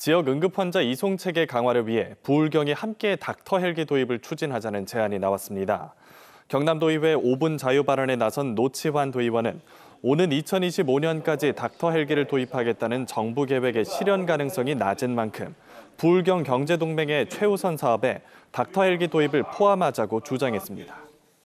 지역 응급환자 이송 체계 강화를 위해 부울경이 함께 닥터 헬기 도입을 추진하자는 제안이 나왔습니다. 경남도의회 5분 자유 발언에 나선 노치환 도의원은 오는 2025년까지 닥터 헬기를 도입하겠다는 정부 계획의 실현 가능성이 낮은 만큼 부울경 경제동맹의 최우선 사업에 닥터 헬기 도입을 포함하자고 주장했습니다.